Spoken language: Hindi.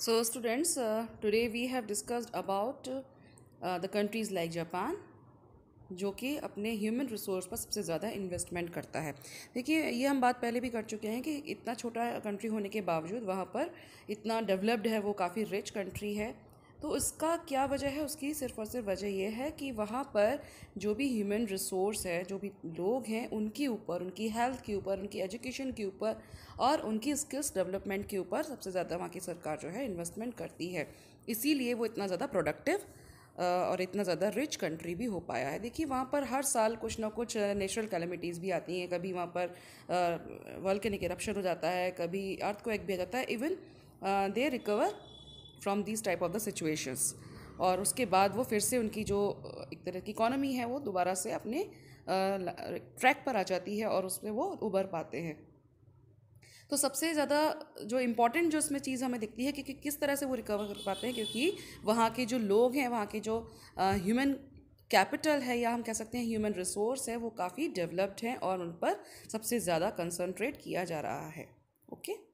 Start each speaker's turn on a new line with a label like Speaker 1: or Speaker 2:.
Speaker 1: so students uh, today we have discussed about uh, the countries like japan जो कि अपने ह्यूमन रिसोर्स पर सबसे ज़्यादा इन्वेस्टमेंट करता है देखिए ये हम बात पहले भी कर चुके हैं कि इतना छोटा कंट्री होने के बावजूद वहाँ पर इतना डेवलप्ड है वो काफ़ी रिच कंट्री है तो इसका क्या वजह है उसकी सिर्फ और सिर्फ वजह यह है कि वहाँ पर जो भी ह्यूमन रिसोर्स है जो भी लोग हैं उनके ऊपर उनकी हेल्थ के ऊपर उनकी एजुकेशन के ऊपर और उनकी स्किल्स डेवलपमेंट के ऊपर सबसे ज़्यादा वहाँ की सरकार जो है इन्वेस्टमेंट करती है इसीलिए वो इतना ज़्यादा प्रोडक्टिव और इतना ज़्यादा रिच कंट्री भी हो पाया है देखिए वहाँ पर हर साल कुछ ना कुछ नेचुरल कैलमिटीज़ भी आती हैं कभी वहाँ पर वर्ल्ड के निकरप्शन हो जाता है कभी अर्थ को एक भी आ जाता है even they recover from this type of the situations और उसके बाद वो फिर से उनकी जो एक तरह की इकोनॉमी है वो दोबारा से अपने ट्रैक पर आ जाती है और उसमें वो उभर पाते हैं तो सबसे ज़्यादा जो इम्पॉर्टेंट जो इसमें चीज़ हमें दिखती है कि, कि किस तरह से वो रिकवर कर पाते हैं क्योंकि वहाँ के जो लोग हैं वहाँ के जो ह्यूमन कैपिटल है या हम कह सकते हैं ह्यूमन रिसोर्स है वो काफ़ी डेवलप्ड हैं और उन पर सबसे ज़्यादा कंसनट्रेट किया जा रहा है ओके okay?